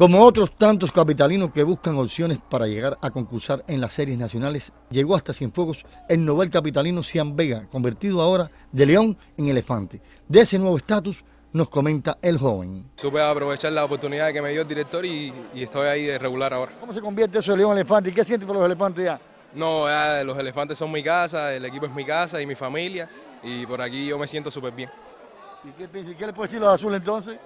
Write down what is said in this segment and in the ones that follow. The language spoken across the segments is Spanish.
Como otros tantos capitalinos que buscan opciones para llegar a concursar en las series nacionales, llegó hasta Cienfuegos el novel capitalino Sean Vega, convertido ahora de león en elefante. De ese nuevo estatus nos comenta el joven. Supe aprovechar la oportunidad que me dio el director y, estoy ahí de regular ahora. ¿Cómo se convierte eso de león en elefante y qué siente por los elefantes ya? No, los elefantes son mi casa, el equipo es mi casa y mi familia y por aquí yo me siento súper bien. ¿Y qué, qué le puedo decir los azules entonces?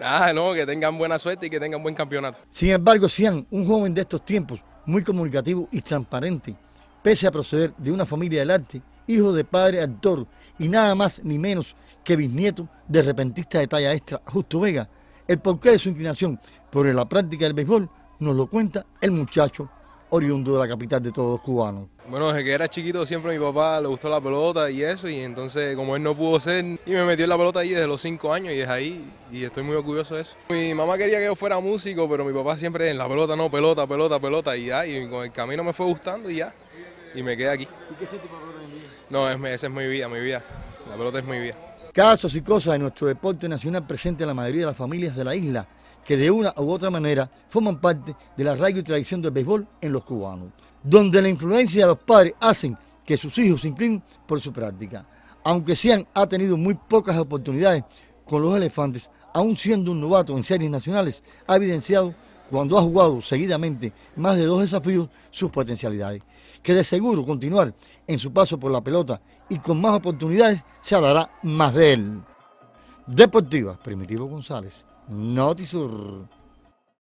Ah, no, que tengan buena suerte y que tengan buen campeonato. Sin embargo, Cian, un joven de estos tiempos, muy comunicativo y transparente, pese a proceder de una familia del arte, hijo de padre actor y nada más ni menos que bisnieto de repentista de talla extra, Justo Vega, el porqué de su inclinación por la práctica del béisbol nos lo cuenta el muchacho oriundo de la capital de todos los cubanos. Bueno, desde que era chiquito siempre a mi papá le gustó la pelota y eso, y entonces como él no pudo ser, y me metió en la pelota ahí desde los 5 años y es ahí, y estoy muy orgulloso de eso. Mi mamá quería que yo fuera músico, pero mi papá siempre en la pelota, no, pelota, pelota, pelota, y ya, y con el camino me fue gustando y ya, y me quedé aquí. ¿Y qué es tu pelota en vida? No, esa es mi vida, mi vida, la pelota es mi vida. Casos y cosas de nuestro deporte nacional presente en la mayoría de las familias de la isla que de una u otra manera forman parte de la radio y tradición del béisbol en los cubanos, donde la influencia de los padres hacen que sus hijos se inclinen por su práctica. Aunque Sean ha tenido muy pocas oportunidades con los elefantes, aún siendo un novato en series nacionales, ha evidenciado cuando ha jugado seguidamente más de dos desafíos sus potencialidades, que de seguro continuar en su paso por la pelota y con más oportunidades se hablará más de él. Deportiva Primitivo González, Notisur.